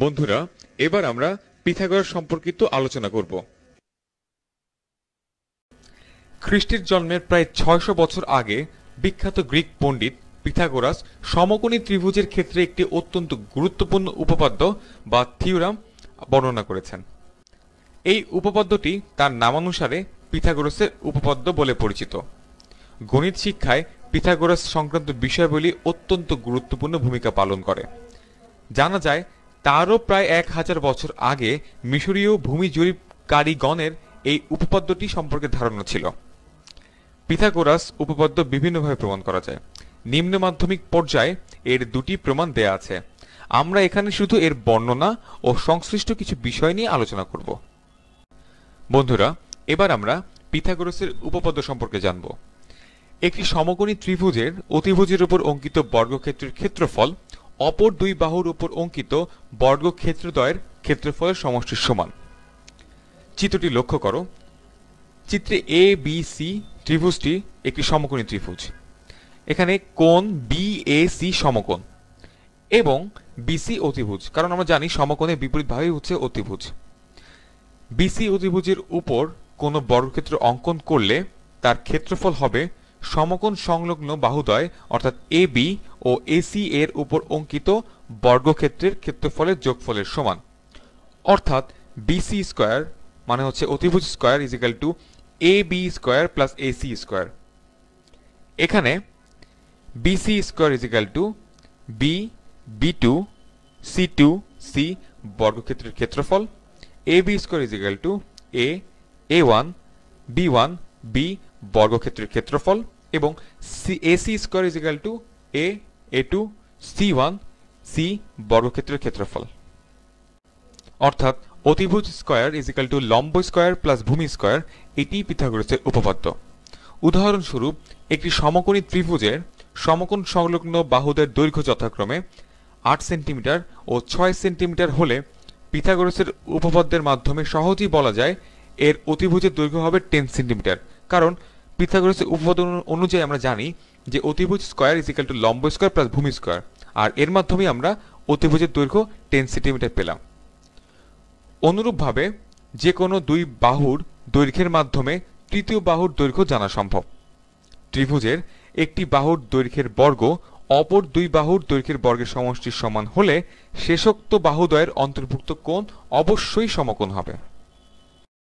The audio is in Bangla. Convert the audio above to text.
বন্ধুরা এবার আমরা পিথাগোরাস সম্পর্কিত আলোচনা করব খ্রিস্টের জন্মের প্রায় ছয়শ বছর আগে বিখ্যাত গ্রিক পণ্ডিত পিথাগোরাস সমকোণী ত্রিভুজের ক্ষেত্রে একটি অত্যন্ত গুরুত্বপূর্ণ উপপাদ্য বা থিওরাম বর্ণনা করেছেন এই উপপাদ্যটি তার নামানুসারে পিথাগোরাসের উপপাদ্য বলে পরিচিত গণিত শিক্ষায় পিথাগোরাস সংক্রান্ত বিষয়গুলি অত্যন্ত গুরুত্বপূর্ণ ভূমিকা পালন করে জানা যায় তারও প্রায় এক হাজার বছর আগে মিশরীয় ভূমি জরিপকারীগণের এই উপপাদ্যটি সম্পর্কে ধারণা ছিল পিথাগোরাস উপপাদ্য বিভিন্নভাবে প্রমাণ করা যায় নিম্ন মাধ্যমিক পর্যায়ে এর দুটি প্রমাণ দেয়া আছে আমরা এখানে শুধু এর বর্ণনা ও সংশ্লিষ্ট কিছু বিষয় নিয়ে আলোচনা করব বন্ধুরা এবার আমরা পিথাগোরাসের উপপাদ্য সম্পর্কে জানব একটি সমকোণী ত্রিভুজের অতিভুজের উপর অঙ্কিত বর্গক্ষেত্রের ক্ষেত্রফল অপর দুই বাহুর উপর অঙ্কিত বর্গক্ষেত্রদ্বয়ের ক্ষেত্রফলের সমষ্টির সমান চিত্রটি লক্ষ্য করো চিত্রে এ বি সি ত্রিভুজটি একটি সমকোণী ত্রিভুজ এখানে কোণ বি এ সি সমকোণ এবং বিসি অতিভুজ কারণ আমরা জানি সমকোণের বিপরীতভাবে হচ্ছে অতিভুজ বিসি অতিভুজের উপর কোনো বর্গক্ষেত্র অঙ্কন করলে তার ক্ষেত্রফল হবে সমকোণ সংলগ্ন বাহুদয় অর্থাৎ এ বি ও এসি এর উপর অঙ্কিত বর্গক্ষেত্রের ক্ষেত্রফলের যোগফলের সমান অর্থাৎ বিসি স্কোয়ার মানে হচ্ছে অতিভুজ square is equal to A B square plus AC square এখানে BC square is equal to B B two C two C বর্গক্ষেত্রের ক্ষেত্রফল A B square is equal to A A one B one B বর্গক্ষেত্রের ক্ষেত্রফল এবং C AC square is equal to A A two C one C বর্গক্ষেত্রের ক্ষেত্রফল অর্থাৎ অতিভুজ স্কয়ার ইজ ইকাল টু লম্ব স্কয়ার প্লাস ভূমি স্কোয়ার এটি পিথাগোরাসের উপপাদ্য উদাহরণস্বরূপ একটি সমকোণী ত্রিভুজের সমকোণ সংলগ্ন বাহুদের দৈর্ঘ্য যথাক্রমে আট সেন্টিমিটার ও ছয় সেন্টিমিটার হলে পিথাগোরাসের উপপাদ্যের মাধ্যমে সহজেই বলা যায় এর অতিভুজের দৈর্ঘ্য হবে টেন সেন্টিমিটার কারণ পিথাগোরাসের উপপাদ অনুযায়ী আমরা জানি যে অতিভুজ স্কয়ার ইজ ইকাল টু লম্ব স্কয়ার প্লাস ভূমি স্কয়ার আর এর মাধ্যমে আমরা অতিভুজের দৈর্ঘ্য টেন সেন্টিমিটার পেলাম অনুরূপভাবে যে কোনো দুই বাহুর দৈর্ঘ্যের মাধ্যমে তৃতীয় বাহুর দৈর্ঘ্য জানা সম্ভব ত্রিভুজের একটি বাহুর দৈর্ঘ্যের বর্গ অপর দুই বাহুর দৈর্ঘ্যের বর্গের সমষ্টির সমান হলে শেষোক্ত বাহুদ্বয়ের অন্তর্ভুক্ত কোণ অবশ্যই সমকোণ হবে